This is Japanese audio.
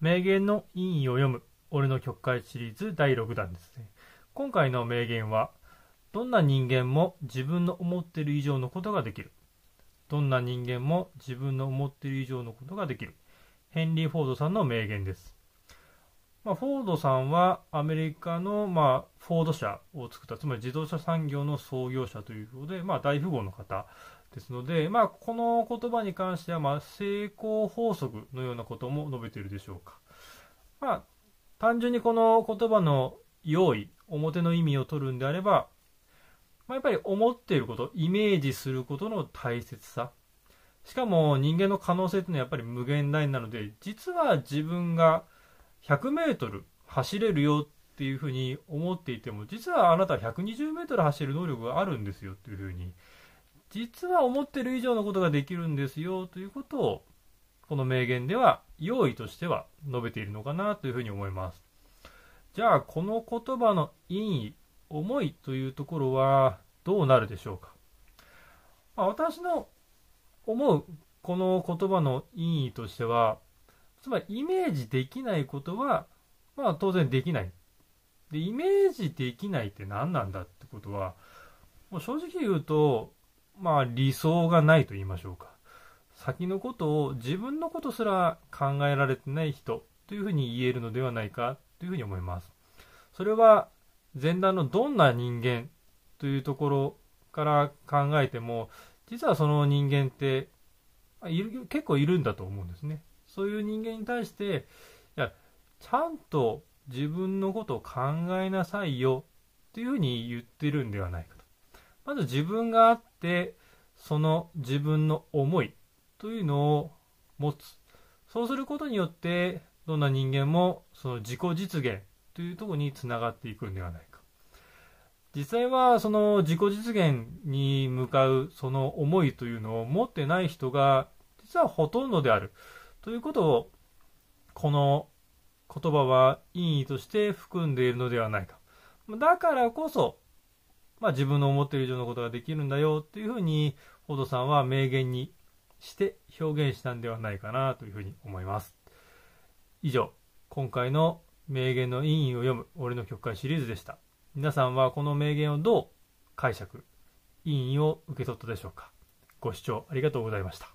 名言の意味を読む俺の曲解シリーズ第6弾ですね今回の名言はどんな人間も自分の思っている以上のことができるどんな人間も自分の思っている以上のことができるヘンリー・フォードさんの名言ですまあ、フォードさんはアメリカの、まあ、フォード社を作った、つまり自動車産業の創業者ということで、まあ、大富豪の方ですので、まあ、この言葉に関しては、まあ、成功法則のようなことも述べているでしょうか。まあ、単純にこの言葉の用意、表の意味を取るんであれば、まあ、やっぱり思っていること、イメージすることの大切さ。しかも人間の可能性というのはやっぱり無限大なので、実は自分が 100m 走れるよっていうふうに思っていても実はあなた 120m 走る能力があるんですよっていうふうに実は思ってる以上のことができるんですよということをこの名言では用意としては述べているのかなというふうに思いますじゃあこの言葉の意味思いというところはどうなるでしょうか、まあ、私の思うこの言葉の意味としてはつまりイメージできないことは、まあ当然できない。で、イメージできないって何なんだってことは、もう正直言うと、まあ理想がないと言いましょうか。先のことを自分のことすら考えられてない人というふうに言えるのではないかというふうに思います。それは前段のどんな人間というところから考えても、実はその人間って結構いるんだと思うんですね。そういう人間に対して、いや、ちゃんと自分のことを考えなさいよっていうふうに言ってるんではないかと。まず自分があって、その自分の思いというのを持つ。そうすることによって、どんな人間もその自己実現というところにつながっていくんではないか。実際はその自己実現に向かうその思いというのを持ってない人が実はほとんどであるということをこの言葉は意味として含んでいるのではないかだからこそ、まあ、自分の思っている以上のことができるんだよというふうに報道さんは明言にして表現したんではないかなというふうに思います以上今回の名言の意員を読む俺の曲解シリーズでした皆さんはこの名言をどう解釈意員を受け取ったでしょうかご視聴ありがとうございました